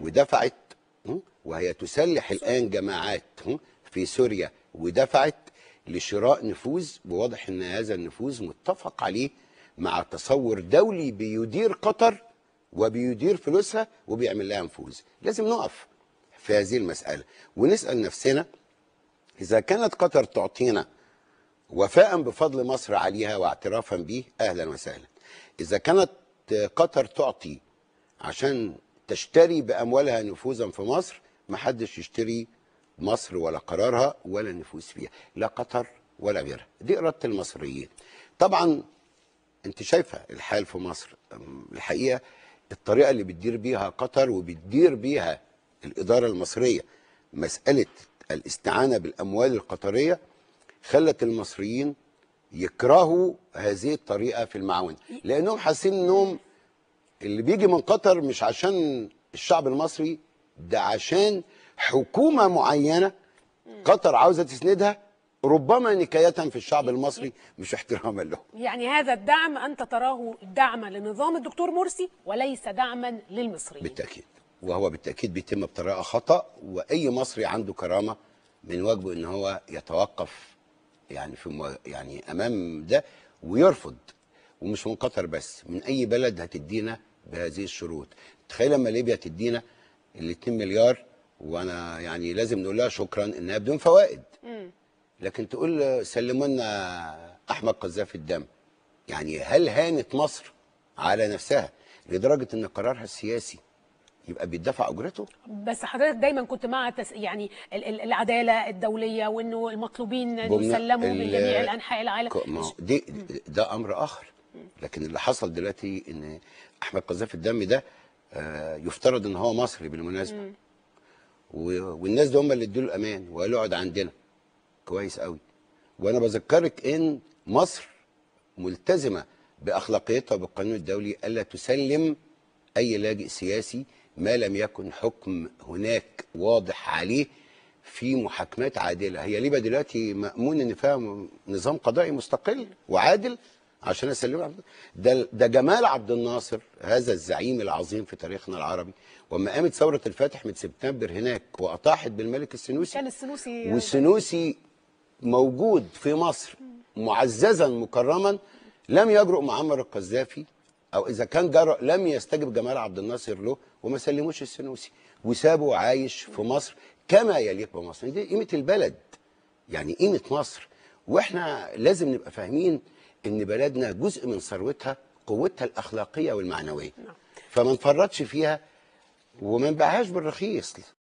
ودفعت وهي تسلح الآن جماعات في سوريا ودفعت لشراء نفوذ وواضح أن هذا النفوذ متفق عليه مع تصور دولي بيدير قطر وبيدير فلوسها وبيعمل لها نفوذ لازم نقف في هذه المسألة ونسأل نفسنا إذا كانت قطر تعطينا وفاء بفضل مصر عليها واعترافا به أهلا وسهلا إذا كانت قطر تعطي عشان تشتري باموالها نفوذا في مصر ما حدش يشتري مصر ولا قرارها ولا نفوذ فيها لا قطر ولا غيرها دي اراده المصريين طبعا انت شايفه الحال في مصر الحقيقه الطريقه اللي بتدير بيها قطر وبتدير بيها الاداره المصريه مساله الاستعانه بالاموال القطريه خلت المصريين يكرهوا هذه الطريقه في المعاونه لانهم حاسين انهم اللي بيجي من قطر مش عشان الشعب المصري ده عشان حكومه معينه قطر عاوزه تسندها ربما نكايه في الشعب المصري مش احتراما له يعني هذا الدعم انت تراه دعما لنظام الدكتور مرسي وليس دعما للمصريين بالتاكيد وهو بالتاكيد بيتم بطريقه خطا واي مصري عنده كرامه من واجبه ان هو يتوقف يعني في يعني امام ده ويرفض ومش من قطر بس من اي بلد هتدينا بهذه الشروط تخيل لما ليبيا تدينا ال 2 مليار وانا يعني لازم نقول لها شكرا انها بدون فوائد لكن تقول سلموا لنا احمد قذافي الدم يعني هل هانت مصر على نفسها لدرجه ان قرارها السياسي يبقى بيدفع اجرته بس حضرتك دايما كنت مع تس... يعني ال... ال... العداله الدوليه وانه المطلوبين يسلموا من جميع انحاء العالم ك... ما... دي... ده امر اخر لكن اللي حصل دلوقتي ان احمد قذافي الدم ده آه، يفترض ان هو مصري بالمناسبه والناس دول هم اللي ادوا له الامان وقالوا اقعد عندنا كويس قوي وانا بذكرك ان مصر ملتزمه باخلاقيتها وبالقانون الدولي الا تسلم اي لاجئ سياسي ما لم يكن حكم هناك واضح عليه في محاكمات عادله هي ليبيا دلوقتي مامون ان فيها نظام قضائي مستقل وعادل عشان اسلمه ده ده جمال عبد الناصر هذا الزعيم العظيم في تاريخنا العربي وما قامت ثوره الفاتح من سبتمبر هناك واطاحت بالملك السنوسي كان السنوسي والسنوسي موجود في مصر معززا مكرما لم يجرؤ معمر القذافي او اذا كان جرأ لم يستجب جمال عبد الناصر له وما سلموش السنوسي وسابه عايش في مصر كما يليق بمصر دي قيمه البلد يعني قيمه مصر واحنا لازم نبقى فاهمين ان بلدنا جزء من ثروتها قوتها الاخلاقيه والمعنويه نعم. فما نفرطش فيها وما نبيعهاش بالرخيص